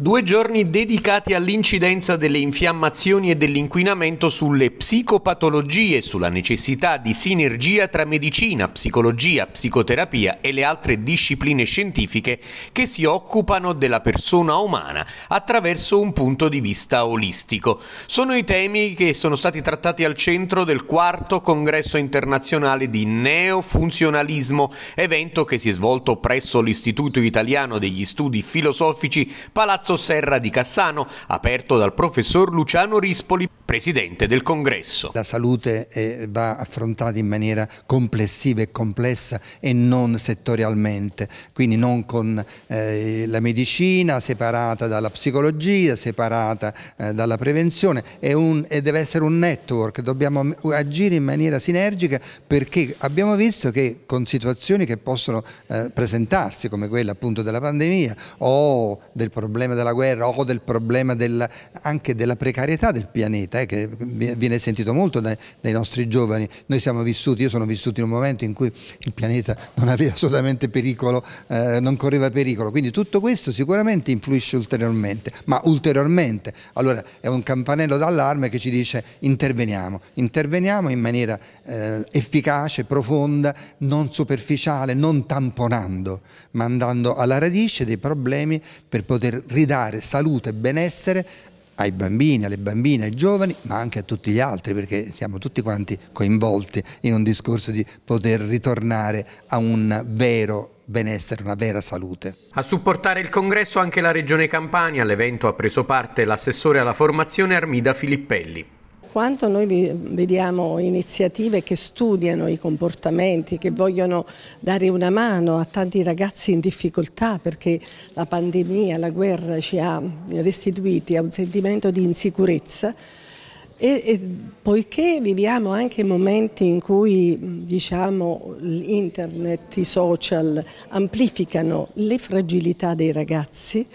Due giorni dedicati all'incidenza delle infiammazioni e dell'inquinamento sulle psicopatologie, sulla necessità di sinergia tra medicina, psicologia, psicoterapia e le altre discipline scientifiche che si occupano della persona umana attraverso un punto di vista olistico. Sono i temi che sono stati trattati al centro del quarto congresso internazionale di neofunzionalismo, evento che si è svolto presso l'Istituto Italiano degli Studi Filosofici Palazzo Palazzo Serra di Cassano, aperto dal professor Luciano Rispoli, presidente del congresso. La salute eh, va affrontata in maniera complessiva e complessa e non settorialmente, quindi non con eh, la medicina separata dalla psicologia, separata eh, dalla prevenzione, è un, e deve essere un network, dobbiamo mm, agire in maniera sinergica perché abbiamo visto che con situazioni che possono presentarsi come quella appunto della pandemia o del problema della guerra o del problema del, anche della precarietà del pianeta, eh, che viene sentito molto dai, dai, nostri giovani. Noi siamo vissuti, io sono vissuto in un momento in cui il pianeta non aveva assolutamente pericolo, eh, non correva pericolo, quindi tutto questo sicuramente influisce ulteriormente, ma ulteriormente. Allora è un campanello d'allarme che ci dice interveniamo, interveniamo in maniera eh, efficace, profonda, non superficiale, non tamponando, ma andando alla radice dei problemi per poter ridare dare salute e benessere ai bambini, alle bambine, ai giovani, ma anche a tutti gli altri, perché siamo tutti quanti coinvolti in un discorso di poter ritornare a un vero benessere, una vera salute. A supportare il congresso anche la Regione Campania, all'evento ha preso parte l'assessore alla formazione Armida Filippelli. Quanto noi vediamo iniziative che studiano i comportamenti, che vogliono dare una mano a tanti ragazzi in difficoltà perché la pandemia, la guerra ci ha restituiti a un sentimento di insicurezza e, e poiché viviamo anche momenti in cui diciamo, internet, i social amplificano le fragilità dei ragazzi,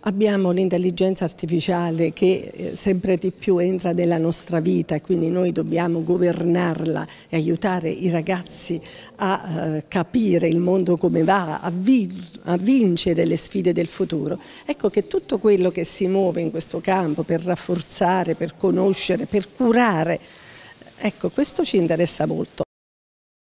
Abbiamo l'intelligenza artificiale che eh, sempre di più entra nella nostra vita e quindi noi dobbiamo governarla e aiutare i ragazzi a eh, capire il mondo come va, a, vincere le sfide del futuro. Ecco che tutto quello che si muove in questo campo per rafforzare, per conoscere, per curare, ecco questo ci interessa molto.